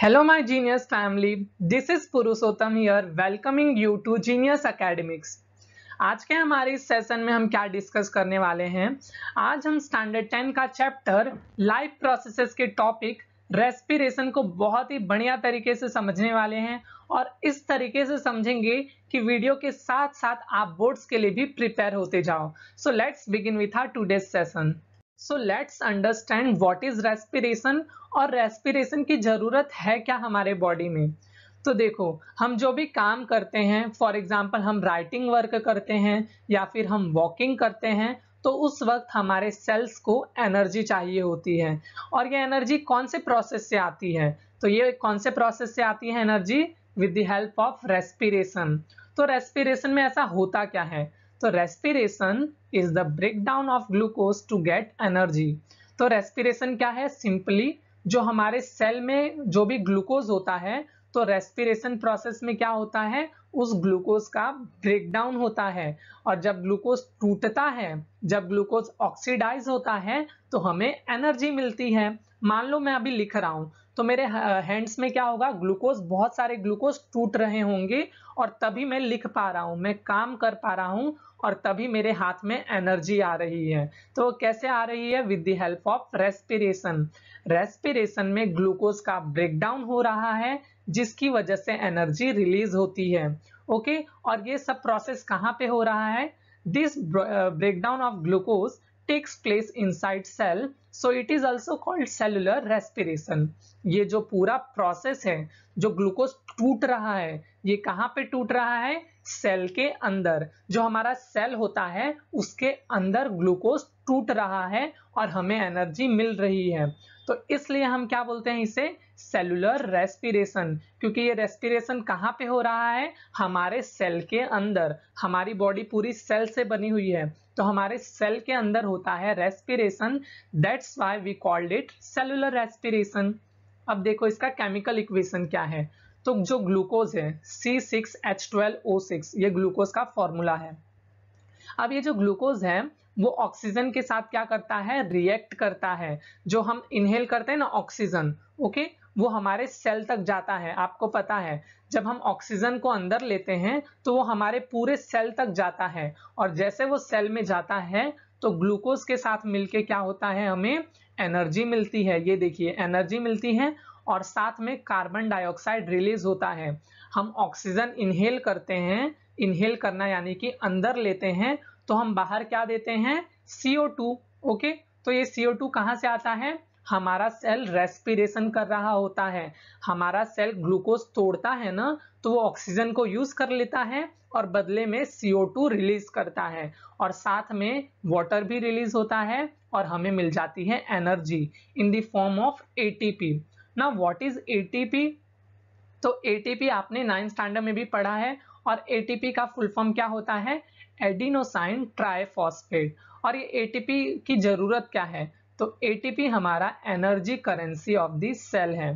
Hello my genius family this is Purushottam here welcoming you to genius academics आज के हमारे इस सेशन में हम क्या डिस्कस करने वाले हैं आज हम स्टैंडर्ड टेन का चैप्टर लाइफ प्रोसेसेस के टॉपिक रेस्पिरेशन को बहुत ही बढ़िया तरीके से समझने वाले हैं और इस तरीके से समझेंगे कि वीडियो के साथ साथ आप बोर्ड्स के लिए भी प्रिपेयर होते जाओ so let's begin with our today's session so let's understand what is respiration और रेस्पिरेशन की ज़रूरत है क्या हमारे बॉडी में तो देखो हम जो भी काम करते हैं फॉर एग्जाम्पल हम राइटिंग वर्क करते हैं या फिर हम वॉकिंग करते हैं तो उस वक्त हमारे सेल्स को एनर्जी चाहिए होती है और ये एनर्जी कौन से प्रोसेस से आती है तो ये कौन से प्रोसेस से आती है energy with the help of respiration तो रेस्पिरेशन में ऐसा होता क्या है तो respiration is the break down of glucose to get energy तो रेस्पिरेशन क्या है सिंपली जो हमारे सेल में जो भी ग्लूकोज होता है तो रेस्पिरेशन प्रोसेस में क्या होता है उस ग्लूकोज का ब्रेकडाउन होता है और जब ग्लूकोज टूटता है जब ग्लूकोज ऑक्सीडाइज होता है तो हमें एनर्जी मिलती है मान लो मैं अभी लिख रहा हूं तो मेरे हैंड्स में क्या होगा ग्लूकोज बहुत सारे ग्लूकोज टूट रहे होंगे और तभी मैं लिख पा रहा हूं मैं काम कर पा रहा हूँ और तभी मेरे हाथ में एनर्जी आ रही है तो कैसे आ रही है with the help of respiration respiration में ग्लूकोज का ब्रेकडाउन हो रहा है जिसकी वजह से एनर्जी रिलीज होती है ओके और ये सब प्रोसेस कहाँ पे हो रहा है this breakdown of glucose takes place side cell so it is also called cellular respiration ये जो पूरा प्रोसेस है जो ग्लूकोज टूट रहा है ये कहाँ पे टूट रहा है सेल के अंदर जो हमारा सेल होता है उसके अंदर ग्लूकोज टूट रहा है और हमें एनर्जी मिल रही है तो इसलिए हम क्या बोलते हैं इसे सेलुलर रेस्पिरेशन क्योंकि ये रेस्पिरेशन कहाँ पे हो रहा है हमारे सेल के अंदर हमारी बॉडी पूरी सेल से बनी हुई है तो हमारे सेल के अंदर होता है respiration that's why we called it cellular respiration अब देखो इसका केमिकल इक्वेशन क्या है तो जो ग्लूकोज है C6H12O6 ये ग्लूकोज का फॉर्मूला है अब ये जो ग्लूकोज है वो ऑक्सीजन के साथ क्या करता है रिएक्ट करता है जो हम इनहेल करते हैं ना ऑक्सीजन ओके वो हमारे सेल तक जाता है आपको पता है जब हम ऑक्सीजन को अंदर लेते हैं तो वो हमारे पूरे सेल तक जाता है और जैसे वो सेल में जाता है तो ग्लूकोज के साथ मिलके क्या होता है हमें एनर्जी मिलती है ये देखिए एनर्जी मिलती है और साथ में कार्बन डाइऑक्साइड रिलीज होता है हम ऑक्सीजन इनहेल करते हैं इनहेल करना यानी कि अंदर लेते हैं तो हम बाहर क्या देते हैं CO2 ओके तो ये CO2 कहाँ से आता है हमारा सेल रेस्पिरेशन कर रहा होता है हमारा सेल ग्लूकोज तोड़ता है ना तो वो ऑक्सीजन को यूज कर लेता है और बदले में CO2 रिलीज करता है और साथ में वाटर भी रिलीज होता है और हमें मिल जाती है energy in the form of ATP ना वॉट इज ए तो ए आपने नाइन्थ स्टैंडर्ड में भी पढ़ा है और ए का फुल फॉर्म क्या होता है एडिनोसाइन ट्राइफॉस्फेट और ये ए की जरूरत क्या है तो ए हमारा energy currency of the cell है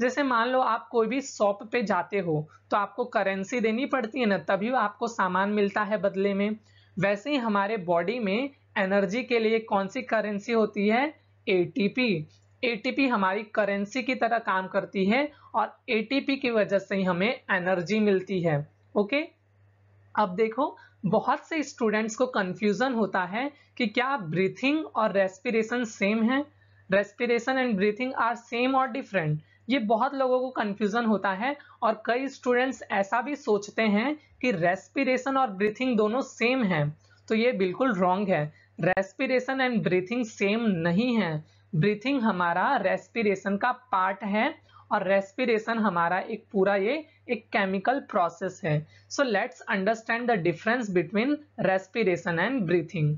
जैसे मान लो आप कोई भी शॉप पे जाते हो तो आपको करेंसी देनी पड़ती है ना तभी आपको सामान मिलता है बदले में वैसे ही हमारे बॉडी में एनर्जी के लिए कौन सी करेंसी होती है ए एटीपी हमारी करेंसी की तरह काम करती है और एटीपी की वजह से ही हमें एनर्जी मिलती है ओके अब देखो बहुत से स्टूडेंट्स को कंफ्यूजन होता है कि क्या ब्रीथिंग और रेस्पिरेशन सेम है respiration and breathing are same और डिफरेंट ये बहुत लोगों को कंफ्यूजन होता है और कई स्टूडेंट्स ऐसा भी सोचते हैं कि रेस्पिरेशन और ब्रीथिंग दोनों सेम हैं तो ये बिल्कुल रॉन्ग है रेस्पिरेशन एंड ब्रीथिंग सेम नहीं है ब्रीथिंग हमारा रेस्पिरेशन का पार्ट है और रेस्पिरेशन हमारा एक पूरा ये एक केमिकल प्रोसेस है so let's understand the difference between respiration and breathing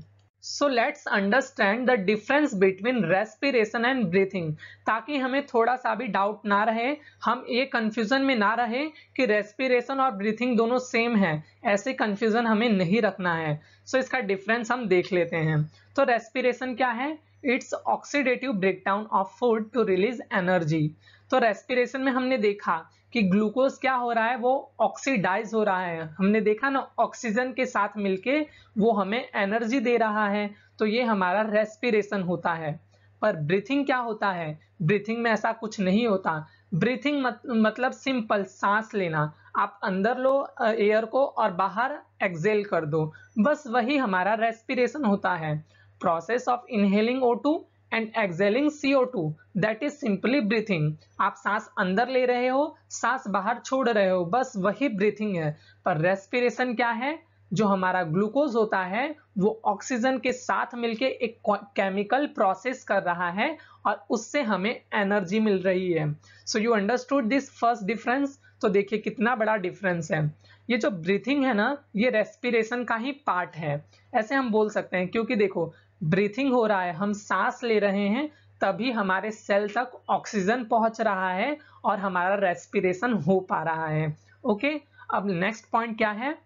so let's understand the difference between respiration and breathing ताकि हमें थोड़ा सा भी डाउट ना रहे हम ये कन्फ्यूजन में ना रहे कि रेस्पिरेशन और ब्रीथिंग दोनों सेम है ऐसे कन्फ्यूजन हमें नहीं रखना है सो so इसका डिफरेंस हम देख लेते हैं तो रेस्पिरेशन क्या है it's oxidative breakdown of food to release energy तो रेस्पिरेशन में हमने देखा कि ग्लूकोज क्या हो रहा है वो ऑक्सीडाइज हो रहा है हमने देखा ना ऑक्सीजन के साथ मिलके वो हमें एनर्जी दे रहा है तो ये हमारा रेस्पिरेशन होता है पर ब्रीथिंग क्या होता है ब्रीथिंग में ऐसा कुछ नहीं होता ब्रीथिंग मत, मतलब सिंपल सांस लेना आप अंदर लो एयर को और बाहर एक्सेल कर दो बस वही हमारा रेस्पिरेशन होता है process of inhaling O two and exhaling two that is simply breathing आप सांस अंदर ले रहे हो सांस बाहर छोड़ रहे हो बस वही ब्रीथिंग है पर रेस्पिरेशन क्या है जो हमारा ग्लूकोज होता है वो ऑक्सीजन के साथ मिलके एक केमिकल प्रोसेस कर रहा है और उससे हमें एनर्जी मिल रही है so you understood this first difference तो देखिए कितना बड़ा डिफरेंस है ये जो ब्रीथिंग है ना ये रेस्पिरेशन का ही पार्ट है ऐसे हम बोल सकते हैं क्योंकि देखो ब्रीथिंग हो रहा है हम सांस ले रहे हैं तभी हमारे सेल तक ऑक्सीजन पहुंच रहा है और हमारा रेस्पिरेशन हो पा रहा है ओके अब नेक्स्ट पॉइंट क्या है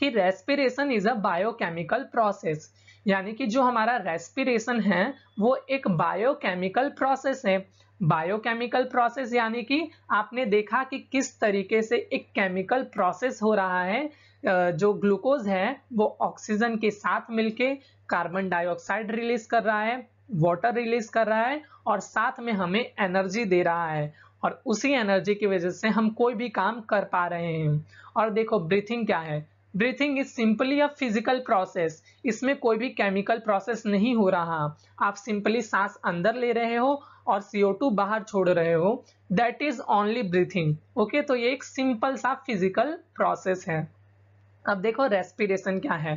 कि respiration is a biochemical process यानी कि जो हमारा रेस्पिरेशन है वो एक बायोकेमिकल प्रोसेस है बायोकेमिकल प्रोसेस यानी कि आपने देखा कि किस तरीके से एक केमिकल प्रोसेस हो रहा है जो ग्लूकोज है वो ऑक्सीजन के साथ मिलके कार्बन डाइऑक्साइड रिलीज कर रहा है वाटर रिलीज कर रहा है और साथ में हमें एनर्जी दे रहा है और उसी एनर्जी की वजह से हम कोई भी काम कर पा रहे हैं और देखो ब्रीथिंग क्या है breathing is simply a physical process इसमें कोई भी केमिकल प्रोसेस नहीं हो रहा आप सिंपली सांस अंदर ले रहे हो और CO2 बाहर छोड़ रहे हो that is only breathing okay तो ये एक सिंपल सा फिजिकल प्रोसेस है अब देखो रेस्पिरेशन क्या है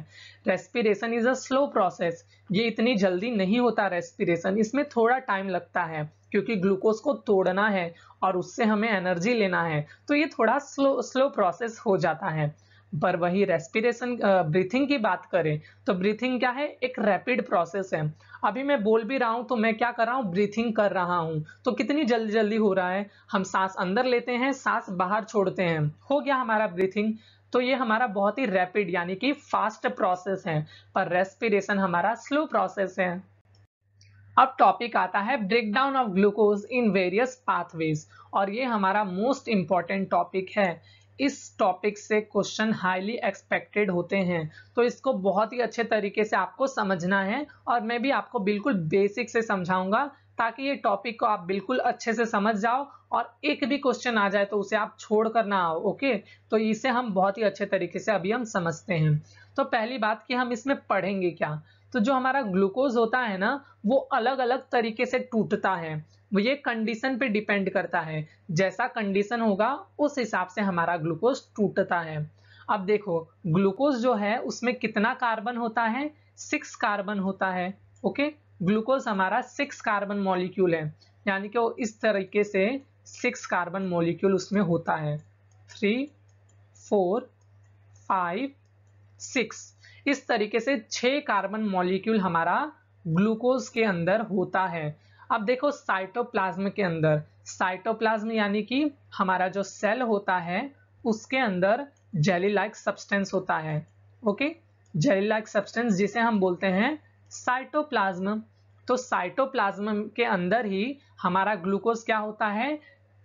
respiration is a slow process ये इतनी जल्दी नहीं होता रेस्पिरेशन इसमें थोड़ा टाइम लगता है क्योंकि ग्लूकोज को तोड़ना है और उससे हमें एनर्जी लेना है तो ये थोड़ा स्लो स्लो प्रोसेस हो जाता है पर वही रेस्पिरेशन ब्रीथिंग की बात करें तो ब्रीथिंग क्या है एक रैपिड प्रोसेस है अभी मैं बोल भी रहा हूँ तो मैं क्या कर रहा हूँ ब्रीथिंग कर रहा हूँ तो कितनी जल्दी जल्दी हो रहा है हम सांस अंदर लेते हैं सांस बाहर छोड़ते हैं हो गया हमारा ब्रीथिंग तो ये हमारा बहुत ही रैपिड यानी कि फास्ट प्रोसेस है पर रेस्पिरेशन हमारा स्लो प्रोसेस है अब टॉपिक आता है breakdown of glucose in various pathways और ये हमारा मोस्ट इम्पॉर्टेंट टॉपिक है इस टॉपिक से क्वेश्चन हाईली एक्सपेक्टेड होते हैं तो इसको बहुत ही अच्छे तरीके से आपको समझना है और मैं भी आपको बिल्कुल बेसिक से समझाऊंगा ताकि ये टॉपिक को आप बिल्कुल अच्छे से समझ जाओ और एक भी क्वेश्चन आ जाए तो उसे आप छोड़ कर ना आओ ओके तो इसे हम बहुत ही अच्छे तरीके से अभी हम समझते हैं तो पहली बात कि हम इसमें पढ़ेंगे क्या तो जो हमारा ग्लूकोज होता है ना वो अलग अलग तरीके से टूटता है ये कंडीशन पे डिपेंड करता है जैसा कंडीशन होगा उस हिसाब से हमारा ग्लूकोज टूटता है अब देखो ग्लूकोज जो है उसमें कितना कार्बन होता है सिक्स कार्बन होता है ओके ग्लूकोज हमारा सिक्स कार्बन मॉलिक्यूल है यानी कि वो इस तरीके से सिक्स कार्बन मोलिक्यूल उसमें होता है थ्री फोर फाइव सिक्स इस तरीके से छह कार्बन मॉलिक्यूल हमारा ग्लूकोज के अंदर होता है अब देखो साइटोप्लाज्म के अंदर साइटोप्लाज्म यानी कि हमारा जो सेल होता है उसके अंदर जेली लाइक सब्सटेंस होता है ओके जेली लाइक सब्सटेंस जिसे हम बोलते हैं साइटोप्लाज्म तो साइटोप्लाज्म के अंदर ही हमारा ग्लूकोज क्या होता है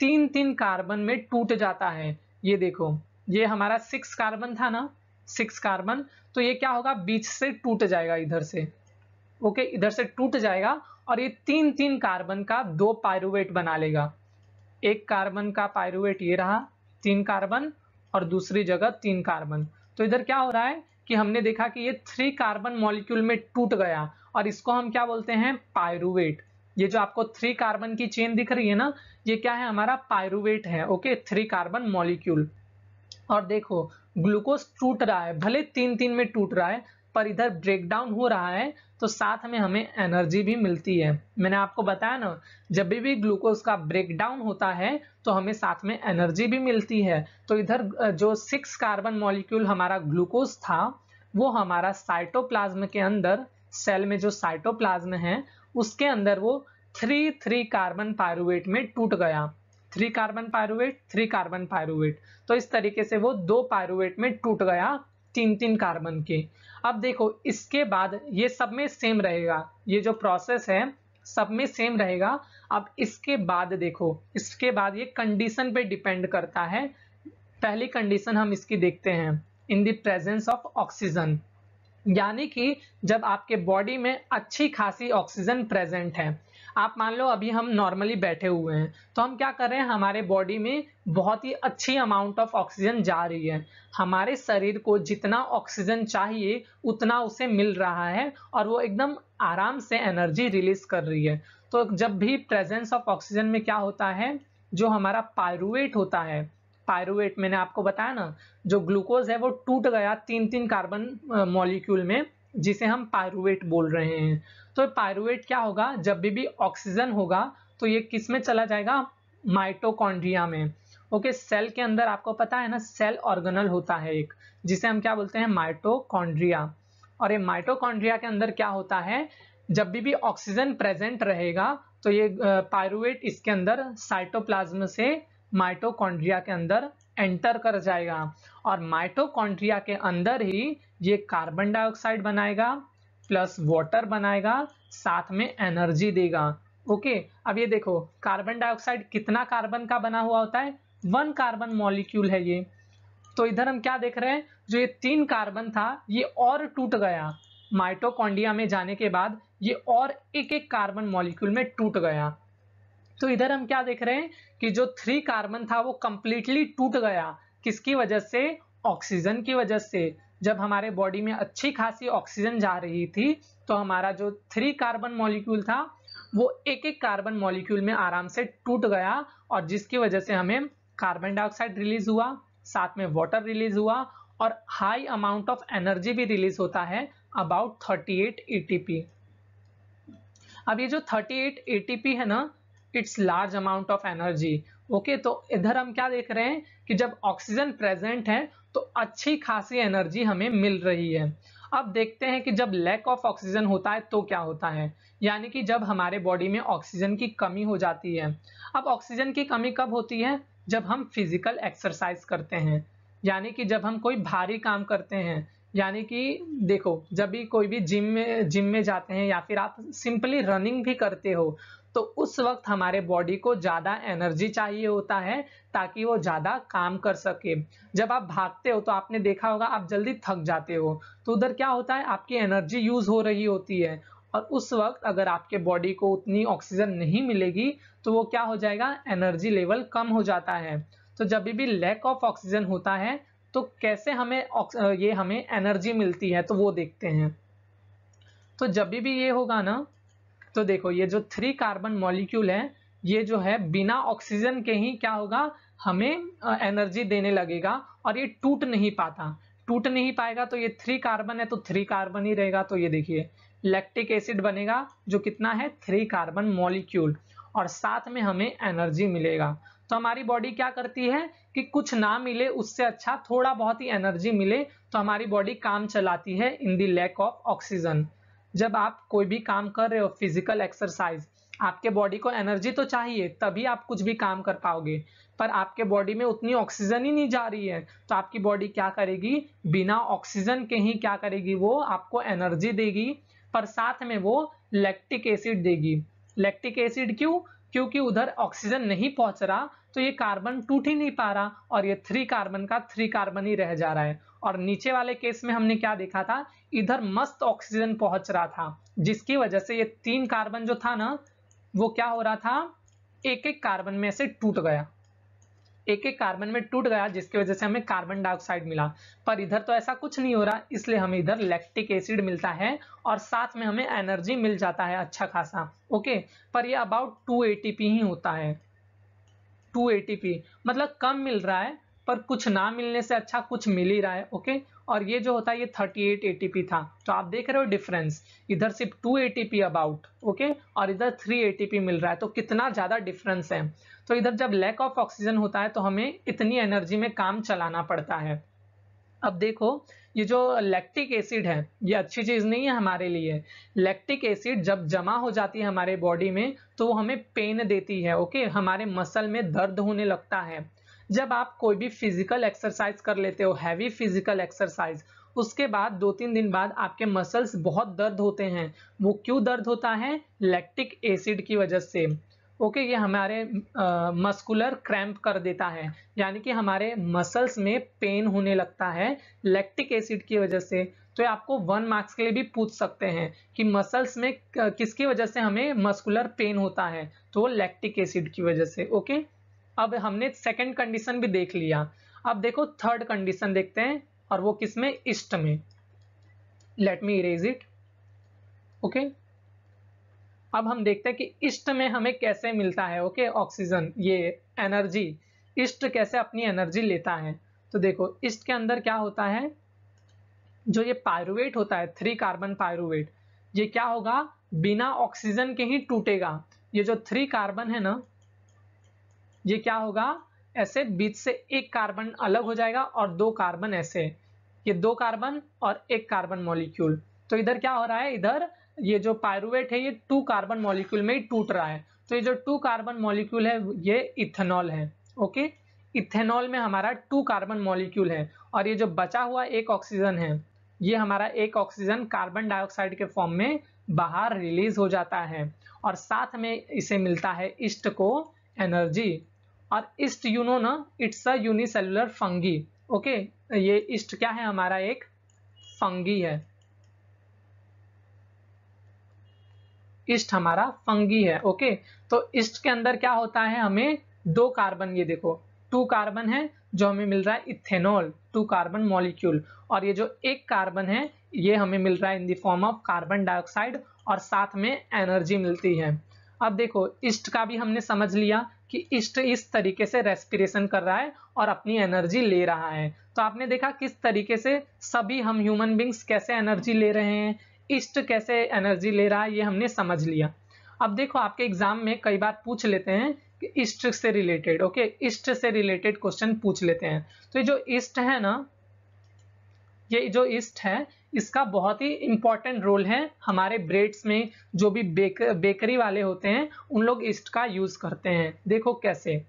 तीन तीन कार्बन में टूट जाता है ये देखो ये हमारा सिक्स कार्बन था ना सिक्स कार्बन तो ये क्या होगा बीच से टूट जाएगा इधर से ओके इधर से टूट जाएगा और ये तीन तीन कार्बन का दो पायरुवेट बना लेगा एक कार्बन का पायरुवेट ये रहा तीन कार्बन और दूसरी जगह तीन कार्बन तो इधर क्या हो रहा है कि हमने देखा कि ये थ्री कार्बन मॉलिक्यूल में टूट गया और इसको हम क्या बोलते हैं पायरुवेट ये जो आपको थ्री कार्बन की चेन दिख रही है ना ये क्या है हमारा पायरुवेट है ओके थ्री कार्बन मॉलिक्यूल और देखो ग्लूकोज टूट रहा है भले तीन तीन में टूट रहा है पर इधर ब्रेकडाउन हो रहा है तो साथ में हमें एनर्जी भी मिलती है मैंने आपको बताया ना जब भी भी ग्लूकोज का ब्रेकडाउन होता है तो हमें साथ में एनर्जी भी मिलती है तो इधर जो सिक्स कार्बन मॉलिक्यूल हमारा ग्लूकोज था वो हमारा साइटोप्लाज्म के अंदर सेल में जो साइटोप्लाज्म है उसके अंदर वो थ्री थ्री कार्बन पायरुवेट में टूट गया three carbon pyruvate three carbon pyruvate तो इस तरीके से वो दो पायरुवेट में टूट गया तीन तीन कार्बन के अब देखो इसके बाद ये सब में सेम रहेगा ये जो प्रोसेस है सब में सेम रहेगा अब इसके बाद देखो इसके बाद ये कंडीशन पे डिपेंड करता है पहली कंडीशन हम इसकी देखते हैं in the presence of oxygen यानी कि जब आपके बॉडी में अच्छी खासी ऑक्सीजन प्रेजेंट है आप मान लो अभी हम नॉर्मली बैठे हुए हैं तो हम क्या कर रहे हैं हमारे बॉडी में बहुत ही अच्छी अमाउंट ऑफ ऑक्सीजन जा रही है हमारे शरीर को जितना ऑक्सीजन चाहिए उतना उसे मिल रहा है और वो एकदम आराम से एनर्जी रिलीज कर रही है तो जब भी प्रेजेंस ऑफ ऑक्सीजन में क्या होता है जो हमारा पायरुवेट होता है पायरुवेट मैंने आपको बताया ना जो ग्लूकोज है वो टूट गया तीन तीन कार्बन मॉलिक्यूल में जिसे हम पायरुवेट बोल रहे हैं तो पायरुवेट क्या होगा जब भी भी ऑक्सीजन होगा तो ये किस में चला जाएगा माइटोकॉन्ड्रिया में ओके सेल के अंदर आपको पता है ना सेल ऑर्गेनल होता है एक जिसे हम क्या बोलते हैं माइटोकॉन्ड्रिया और ये माइटोकॉन्ड्रिया के अंदर क्या होता है जब भी भी ऑक्सीजन प्रेजेंट रहेगा तो ये पायरुवेट इसके अंदर साइटोप्लाज्म से माइटोकॉन्ड्रिया के अंदर एंटर कर जाएगा और माइटोकॉन्ड्रिया के अंदर ही ये कार्बन डाइऑक्साइड बनाएगा प्लस वाटर बनाएगा साथ में एनर्जी देगा ओके अब ये देखो कार्बन डाइऑक्साइड कितना कार्बन का बना हुआ होता है वन कार्बन मॉलिक्यूल है ये तो इधर हम क्या देख रहे हैं जो ये तीन कार्बन था ये और टूट गया माइटोकॉन्ड्रिया में जाने के बाद ये और एक एक कार्बन मॉलिक्यूल में टूट गया तो इधर हम क्या देख रहे हैं कि जो थ्री कार्बन था वो कंप्लीटली टूट गया किसकी वजह से ऑक्सीजन की वजह से जब हमारे बॉडी में अच्छी खासी ऑक्सीजन जा रही थी तो हमारा जो थ्री कार्बन मॉलिक्यूल था वो एक एक कार्बन मॉलिक्यूल में आराम से टूट गया और जिसकी वजह से हमें कार्बन डाइऑक्साइड रिलीज हुआ साथ में वाटर रिलीज हुआ और हाई अमाउंट ऑफ एनर्जी भी रिलीज होता है अबाउट 38 एटीपी अब ये जो 38 एटीपी है ना it's large amount of energy okay तो इधर हम क्या देख रहे हैं कि जब ऑक्सीजन प्रेजेंट है तो अच्छी खासी एनर्जी हमें मिल रही है अब देखते हैं कि जब लैक ऑफ ऑक्सीजन होता है तो क्या होता है यानी कि जब हमारे बॉडी में ऑक्सीजन की कमी हो जाती है अब ऑक्सीजन की कमी कब होती है जब हम फिजिकल एक्सरसाइज करते हैं यानी कि जब हम कोई भारी काम करते हैं यानी कि देखो जब भी कोई भी जिम में जिम में जाते हैं या फिर आप सिंपली रनिंग भी करते हो तो उस वक्त हमारे बॉडी को ज़्यादा एनर्जी चाहिए होता है ताकि वो ज़्यादा काम कर सके जब आप भागते हो तो आपने देखा होगा आप जल्दी थक जाते हो तो उधर क्या होता है आपकी एनर्जी यूज़ हो रही होती है और उस वक्त अगर आपके बॉडी को उतनी ऑक्सीजन नहीं मिलेगी तो वो क्या हो जाएगा एनर्जी लेवल कम हो जाता है तो जब भी लैक ऑफ ऑक्सीजन होता है तो कैसे हमें ये हमें एनर्जी मिलती है तो वो देखते हैं तो जब भी ये होगा ना तो देखो ये जो थ्री कार्बन मॉलिक्यूल है ये जो है बिना ऑक्सीजन के ही क्या होगा हमें एनर्जी देने लगेगा और ये टूट नहीं पाता टूट नहीं पाएगा तो ये थ्री कार्बन है तो थ्री कार्बन ही रहेगा तो ये देखिए लैक्टिक एसिड बनेगा जो कितना है थ्री कार्बन मॉलिक्यूल और साथ में हमें एनर्जी मिलेगा तो हमारी बॉडी क्या करती है कि कुछ ना मिले उससे अच्छा थोड़ा बहुत ही एनर्जी मिले तो हमारी बॉडी काम चलाती है in the lack of oxygen जब आप कोई भी काम कर रहे हो फिजिकल एक्सरसाइज आपके बॉडी को एनर्जी तो चाहिए तभी आप कुछ भी काम कर पाओगे पर आपके बॉडी में उतनी ऑक्सीजन ही नहीं जा रही है तो आपकी बॉडी क्या करेगी बिना ऑक्सीजन के ही क्या करेगी वो आपको एनर्जी देगी पर साथ में वो लैक्टिक एसिड देगी लैक्टिक एसिड क्यों क्योंकि उधर ऑक्सीजन नहीं पहुंच रहा तो ये कार्बन टूट ही नहीं पा रहा और ये थ्री कार्बन का थ्री कार्बन ही रह जा रहा है और नीचे वाले केस में हमने क्या देखा था इधर मस्त ऑक्सीजन पहुंच रहा था जिसकी वजह से ये तीन कार्बन जो था ना वो क्या हो रहा था एक एक कार्बन में से टूट गया एक एक कार्बन में टूट गया जिसकी वजह से हमें कार्बन डाइऑक्साइड मिला पर इधर तो ऐसा कुछ नहीं हो रहा इसलिए हमें इधर लैक्टिक एसिड मिलता है और साथ में हमें एनर्जी मिल जाता है अच्छा खासा ओके पर ये अबाउट टू एटीपी ही होता है टू एटीपी मतलब कम मिल रहा है पर कुछ ना मिलने से अच्छा कुछ मिल ही रहा है ओके और ये जो होता है ये 38 एटीपी था तो आप देख रहे हो डिफरेंस इधर सिर्फ 2 एटीपी अबाउट ओके और इधर 3 एटीपी मिल रहा है तो कितना ज़्यादा डिफरेंस है तो इधर जब लैक ऑफ ऑक्सीजन होता है तो हमें इतनी एनर्जी में काम चलाना पड़ता है अब देखो ये जो लैक्टिक एसिड है ये अच्छी चीज़ नहीं है हमारे लिए लैक्टिक एसिड जब जमा हो जाती है हमारे बॉडी में तो वो हमें पेन देती है ओके हमारे मसल में दर्द होने लगता है जब आप कोई भी फिजिकल एक्सरसाइज कर लेते हो हैवी फिजिकल एक्सरसाइज उसके बाद दो तीन दिन बाद आपके मसल्स बहुत दर्द होते हैं वो क्यों दर्द होता है लैक्टिक एसिड की वजह से ओके ये हमारे मस्कुलर क्रैम्प कर देता है यानी कि हमारे मसल्स में पेन होने लगता है लैक्टिक एसिड की वजह से तो ये आपको वन मार्क्स के लिए भी पूछ सकते हैं कि मसल्स में किसकी वजह से हमें मस्कुलर पेन होता है तो लैक्टिक एसिड की वजह से ओके okay? अब हमने सेकेंड कंडीशन भी देख लिया अब देखो थर्ड कंडीशन देखते हैं और वो किस में इष्ट में let me erase it okay अब हम देखते हैं कि इष्ट में हमें कैसे मिलता है ओके okay? ऑक्सीजन ये एनर्जी इष्ट कैसे अपनी एनर्जी लेता है तो देखो इष्ट के अंदर क्या होता है जो ये पायरुवेट होता है थ्री कार्बन पायरुवेट ये क्या होगा बिना ऑक्सीजन के ही टूटेगा ये जो थ्री कार्बन है ना ये क्या होगा ऐसे बीच से एक कार्बन अलग हो जाएगा और दो कार्बन ऐसे ये दो कार्बन और एक कार्बन मॉलिक्यूल तो इधर क्या हो रहा है इधर ये जो पायरुवेट है ये टू कार्बन मॉलिक्यूल में ही टूट रहा है तो ये जो टू कार्बन मॉलिक्यूल है ये इथेनॉल है ओके इथेनॉल में हमारा टू कार्बन मॉलिक्यूल है और ये जो बचा हुआ एक ऑक्सीजन है ये हमारा एक ऑक्सीजन कार्बन डाइऑक्साइड के फॉर्म में बाहर रिलीज हो जाता है और साथ में इसे मिलता है इष्ट को एनर्जी और ईस्ट यूनो ना it's a unicellular fungi okay ये ईस्ट क्या है हमारा एक फंगी है ईस्ट हमारा फंगी है ओके तो ईस्ट के अंदर क्या होता है हमें दो कार्बन ये देखो टू कार्बन है जो हमें मिल रहा है इथेनॉल टू कार्बन मॉलिक्यूल और ये जो एक कार्बन है ये हमें मिल रहा है in the form of carbon dioxide और साथ में एनर्जी मिलती है अब देखो इष्ट का भी हमने समझ लिया कि इष्ट इस तरीके से रेस्पिरेशन कर रहा है और अपनी एनर्जी ले रहा है तो आपने देखा किस तरीके से सभी हम ह्यूमन बींग्स कैसे एनर्जी ले रहे हैं इष्ट कैसे एनर्जी ले रहा है ये हमने समझ लिया अब देखो आपके एग्जाम में कई बार पूछ लेते हैं कि इष्ट से रिलेटेड ओके इष्ट से रिलेटेड क्वेश्चन पूछ लेते हैं तो ये जो इष्ट है ना ये जो ईस्ट है इसका बहुत ही इंपॉर्टेंट रोल है हमारे ब्रेड्स में जो भी बेक बेकरी वाले होते हैं उन लोग ईस्ट का यूज़ करते हैं देखो कैसे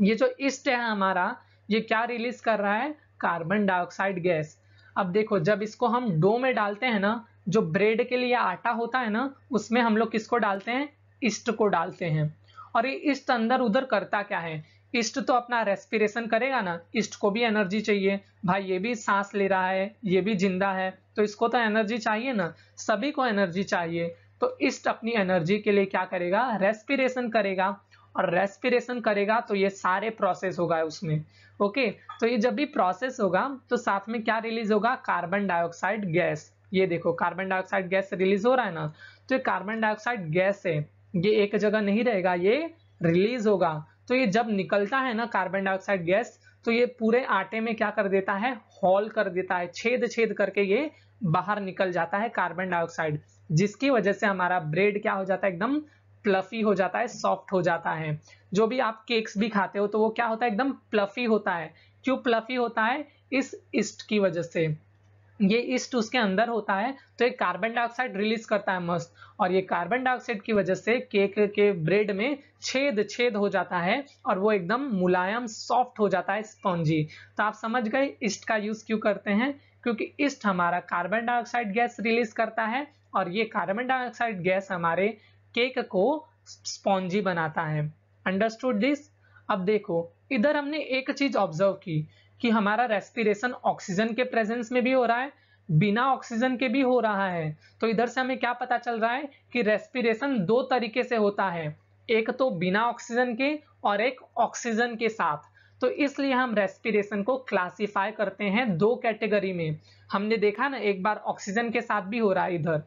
ये जो ईस्ट है हमारा ये क्या रिलीज कर रहा है कार्बन डाइऑक्साइड गैस अब देखो जब इसको हम डो में डालते हैं ना जो ब्रेड के लिए आटा होता है ना उसमें हम लोग किसको डालते हैं ईस्ट को डालते हैं और ये ईस्ट अंदर उधर करता क्या है इष्ट तो अपना रेस्पिरेशन करेगा ना इष्ट को भी एनर्जी चाहिए भाई ये भी सांस ले रहा है ये भी जिंदा है तो इसको तो एनर्जी चाहिए ना सभी को एनर्जी चाहिए तो इष्ट अपनी एनर्जी के लिए क्या करेगा रेस्पिरेशन करेगा और रेस्पिरेशन करेगा तो ये सारे प्रोसेस होगा उसमें ओके तो ये जब भी प्रोसेस होगा तो साथ में क्या रिलीज होगा कार्बन डाइऑक्साइड गैस ये देखो कार्बन डाइऑक्साइड गैस रिलीज हो रहा है ना तो ये कार्बन डाइऑक्साइड गैस है ये एक जगह नहीं रहेगा ये रिलीज होगा तो ये जब निकलता है ना कार्बन डाइऑक्साइड गैस तो ये पूरे आटे में क्या कर देता है हॉल कर देता है छेद छेद करके ये बाहर निकल जाता है कार्बन डाइऑक्साइड जिसकी वजह से हमारा ब्रेड क्या हो जाता है एकदम प्लफी हो जाता है सॉफ्ट हो जाता है जो भी आप केक्स भी खाते हो तो वो क्या होता है एकदम प्लफी होता है क्यों प्लफी होता है इस इस्ट की वजह से ये ईस्ट उसके अंदर होता है तो ये कार्बन डाइऑक्साइड रिलीज करता है मस्त और ये कार्बन डाइऑक्साइड की वजह से केक के ब्रेड में छेद छेद हो जाता है और वो एकदम मुलायम सॉफ्ट हो जाता है स्पॉन्जी तो आप समझ गए ईस्ट का यूज़ क्यों करते हैं क्योंकि ईस्ट हमारा कार्बन डाइऑक्साइड गैस रिलीज करता है और ये कार्बन डाइऑक्साइड गैस हमारे केक को स्पॉन्जी बनाता है अंडरस्टूड दिस अब देखो इधर हमने एक चीज़ ऑब्जर्व की कि हमारा रेस्पिरेशन ऑक्सीजन के प्रेजेंस में भी हो रहा है बिना ऑक्सीजन के भी हो रहा है तो इधर से हमें क्या पता चल रहा है कि रेस्पिरेशन दो तरीके से होता है एक तो बिना ऑक्सीजन के और एक ऑक्सीजन के साथ तो इसलिए हम रेस्पिरेशन को क्लासीफाई करते हैं दो कैटेगरी में हमने देखा ना एक बार ऑक्सीजन के साथ भी हो रहा है इधर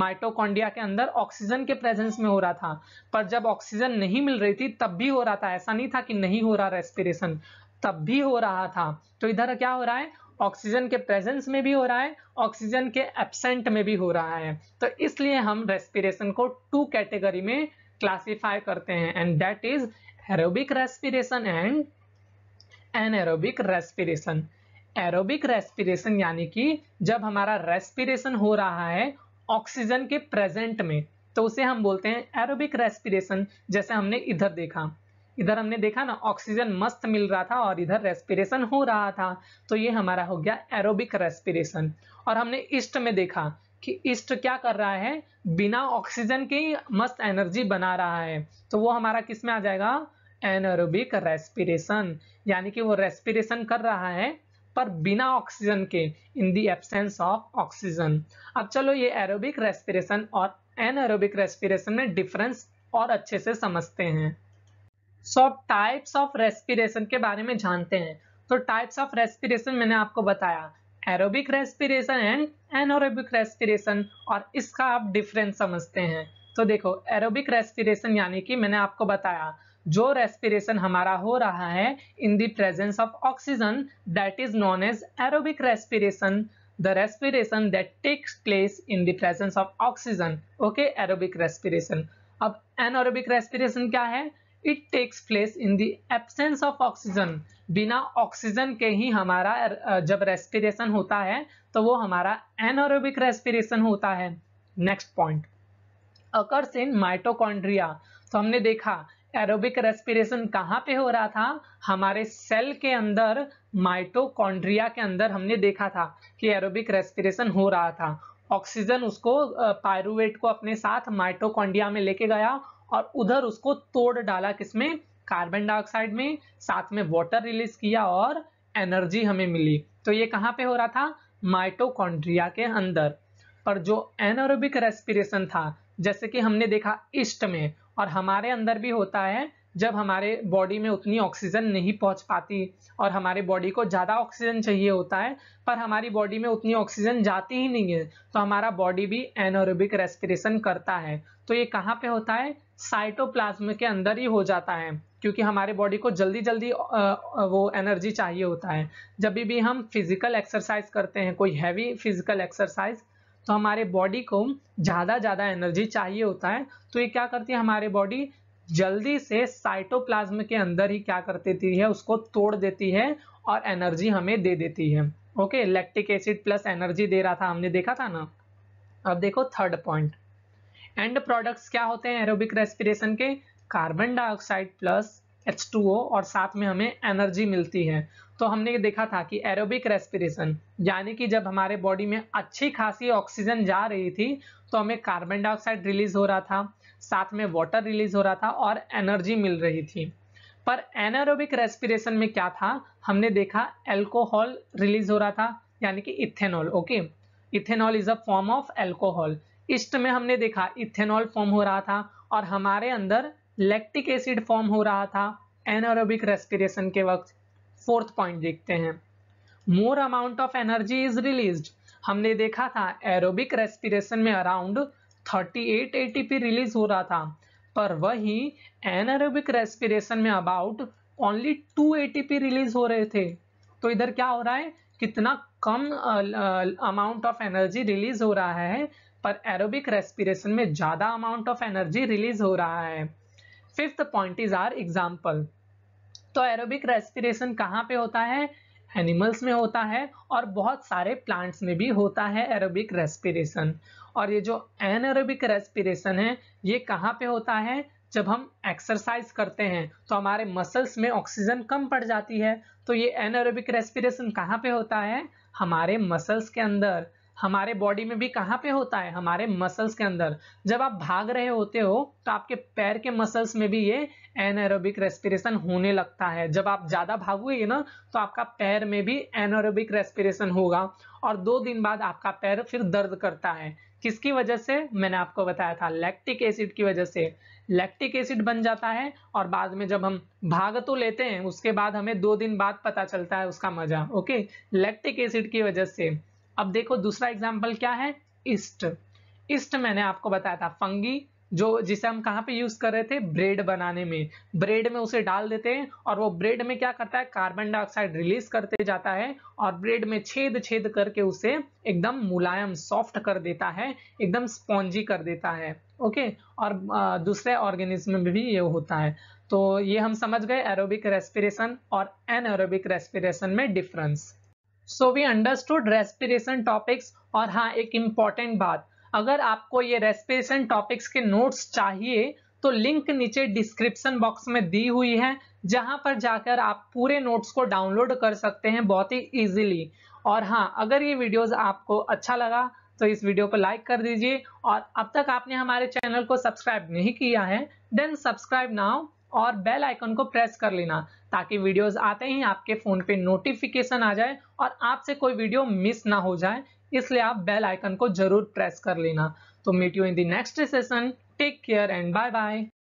माइटोकॉन्डिया के अंदर ऑक्सीजन के प्रेजेंस में हो रहा था पर जब ऑक्सीजन नहीं मिल रही थी तब भी हो रहा था ऐसा नहीं था कि नहीं हो रहा रेस्पिरेशन तब भी हो रहा था तो इधर क्या हो रहा है ऑक्सीजन के प्रेजेंस में भी हो रहा है ऑक्सीजन के एब्सेंट में भी हो रहा है तो इसलिए हम रेस्पिरेशन को टू कैटेगरी में क्लासिफाई करते हैं and that is aerobic respiration and anaerobic respiration aerobic respiration यानी कि जब हमारा रेस्पिरेशन हो रहा है ऑक्सीजन के प्रेजेंट में तो उसे हम बोलते हैं एरोबिक रेस्पिरेशन जैसे हमने इधर देखा इधर हमने देखा ना ऑक्सीजन मस्त मिल रहा था और इधर रेस्पिरेशन हो रहा था तो ये हमारा हो गया एरोबिक रेस्पिरेशन और हमने ईस्ट में देखा कि ईस्ट क्या कर रहा है बिना ऑक्सीजन के मस्त एनर्जी बना रहा है तो वो हमारा किस में आ जाएगा एनरोबिक रेस्पिरेशन यानी कि वो रेस्पिरेशन कर रहा है पर बिना ऑक्सीजन के in the absence of oxygen अब चलो ये एरोबिक रेस्पिरेशन और एनरोबिक रेस्पिरेशन में डिफरेंस और अच्छे से समझते हैं सो आप टाइप्स ऑफ रेस्पिरेशन के बारे में जानते हैं तो टाइप्स ऑफ रेस्पिरेशन मैंने आपको बताया aerobic respiration and anaerobic respiration और इसका आप डिफरेंस समझते हैं तो देखो एरोबिक रेस्पिरेशन यानी कि मैंने आपको बताया जो रेस्पिरेशन हमारा हो रहा है in the presence of oxygen that is known as aerobic respiration the respiration that takes place in the presence of oxygen okay aerobic respiration अब anaerobic रेस्पिरेशन क्या है it takes place in the absence of oxygen बिना oxygen के ही हमारा जब respiration होता है तो वो हमारा एनोरोबिक रेस्पिरेशन होता है next point occurs in mitochondria तो हमने देखा एरोबिक रेस्पिरेशन कहाँ पे हो रहा था हमारे सेल के अंदर माइटोकॉन्ड्रिया के अंदर हमने देखा था कि एरोबिक रेस्पिरेशन हो रहा था ऑक्सीजन उसको पायरुवेट को अपने साथ माइटोकॉन्ड्रिया में लेके गया और उधर उसको तोड़ डाला किसमें कार्बन डाइऑक्साइड में साथ में वाटर रिलीज किया और एनर्जी हमें मिली तो ये कहाँ पे हो रहा था माइटोकॉन्ड्रिया के अंदर पर जो एनोरोबिक रेस्पिरेशन था जैसे कि हमने देखा इष्ट में और हमारे अंदर भी होता है जब हमारे बॉडी में उतनी ऑक्सीजन नहीं पहुंच पाती और हमारे बॉडी को ज़्यादा ऑक्सीजन चाहिए होता है पर हमारी बॉडी में उतनी ऑक्सीजन जाती ही नहीं है तो हमारा बॉडी भी एनोरोबिक रेस्पिरेशन करता है तो ये कहाँ पे होता है साइटोप्लाज्म के अंदर ही हो जाता है क्योंकि हमारे बॉडी को जल्दी जल्दी वो एनर्जी चाहिए होता है जब भी हम फिजिकल एक्सरसाइज करते हैं कोई हैवी फिजिकल एक्सरसाइज तो हमारे बॉडी को ज़्यादा ज़्यादा एनर्जी चाहिए होता है तो ये क्या करती है हमारे बॉडी जल्दी से साइटोप्लाज्म के अंदर ही क्या कर देती है उसको तोड़ देती है और एनर्जी हमें दे देती है okay lactic acid plus energy दे रहा था हमने देखा था ना अब देखो थर्ड पॉइंट एंड प्रोडक्ट्स क्या होते हैं एरोबिक रेस्पिरेशन के कार्बन डाइऑक्साइड प्लस H2O और साथ में हमें एनर्जी मिलती है तो हमने ये देखा था कि एरोबिक रेस्पिरेशन यानी कि जब हमारे बॉडी में अच्छी खासी ऑक्सीजन जा रही थी तो हमें कार्बन डाइऑक्साइड रिलीज हो रहा था साथ में वाटर रिलीज हो रहा था और एनर्जी मिल रही थी पर एनारोबिक रेस्पिरेशन में क्या था हमने देखा एल्कोहल रिलीज हो रहा था यानी कि ethanol okay ethanol is a form of alcohol yeast में हमने देखा इथेनॉल फॉर्म हो रहा था और हमारे अंदर लैक्टिक एसिड फॉर्म हो रहा था एनोरोबिक रेस्पिरेशन के वक्त फोर्थ पॉइंट देखते हैं more amount of energy is release हमने देखा था एरोबिक रेस्पिरेशन में अराउंड 38 एटीपी रिलीज हो रहा था पर वही एनरोबिक रेस्पिरेशन में अबाउट ओनली 2 एटीपी रिलीज हो रहे थे तो इधर क्या हो रहा है कितना कम अमाउंट ऑफ एनर्जी रिलीज हो रहा है पर एरोबिक रेस्पिरेशन में ज़्यादा अमाउंट ऑफ एनर्जी रिलीज हो रहा है fifth point is our example तो एरोबिक रेस्पिरेशन कहाँ पे होता है एनिमल्स में होता है और बहुत सारे प्लांट्स में भी होता है एरोबिक रेस्पिरेशन और ये जो एनएरोबिक रेस्पिरेशन है ये कहाँ पे होता है जब हम एक्सरसाइज करते हैं तो हमारे मसल्स में ऑक्सीजन कम पड़ जाती है तो ये एनएरोबिक रेस्पिरेशन कहाँ पे होता है हमारे मसल्स के अंदर हमारे बॉडी में भी कहाँ पे होता है हमारे मसल्स के अंदर जब आप भाग रहे होते हो तो आपके पैर के मसल्स में भी ये एनएरोबिक रेस्पिरेशन होने लगता है जब आप ज़्यादा भागोगे ना तो आपका पैर में भी एनरोबिक रेस्पिरेशन होगा और दो दिन बाद आपका पैर फिर दर्द करता है किसकी वजह से मैंने आपको बताया था लैक्टिक एसिड की वजह से लैक्टिक एसिड बन जाता है और बाद में जब हम भाग तो लेते हैं उसके बाद हमें दो दिन बाद पता चलता है उसका मजा ओके लैक्टिक एसिड की वजह से अब देखो दूसरा एग्जाम्पल क्या है ईस्ट ईस्ट मैंने आपको बताया था फंगी जो जिसे हम कहाँ पे यूज कर रहे थे ब्रेड बनाने में ब्रेड में उसे डाल देते हैं और वो ब्रेड में क्या करता है कार्बन डाइऑक्साइड रिलीज करते जाता है और ब्रेड में छेद छेद करके उसे एकदम मुलायम सॉफ्ट कर देता है एकदम स्पॉन्जी कर देता है ओके और दूसरे ऑर्गेनिज्म में भी ये होता है तो ये हम समझ गए एरोबिक रेस्पिरेशन और एन एरोबिक रेस्पिरेशन में difference so we understood respiration topics और हाँ एक इम्पॉर्टेंट बात अगर आपको ये रेस्पिरेशन टॉपिक्स के नोट्स चाहिए तो लिंक नीचे डिस्क्रिप्शन बॉक्स में दी हुई है जहां पर जाकर आप पूरे नोट्स को डाउनलोड कर सकते हैं बहुत ही इजीली और हाँ अगर ये वीडियोस आपको अच्छा लगा तो इस वीडियो को लाइक कर दीजिए और अब तक आपने हमारे चैनल को सब्सक्राइब नहीं किया है देन सब्सक्राइब नाउ और बेल आइकन को प्रेस कर लेना ताकि वीडियोस आते ही आपके फ़ोन पे नोटिफिकेशन आ जाए और आपसे कोई वीडियो मिस ना हो जाए इसलिए आप बेल आइकन को जरूर प्रेस कर लेना तो meet you in the next session take care and bye bye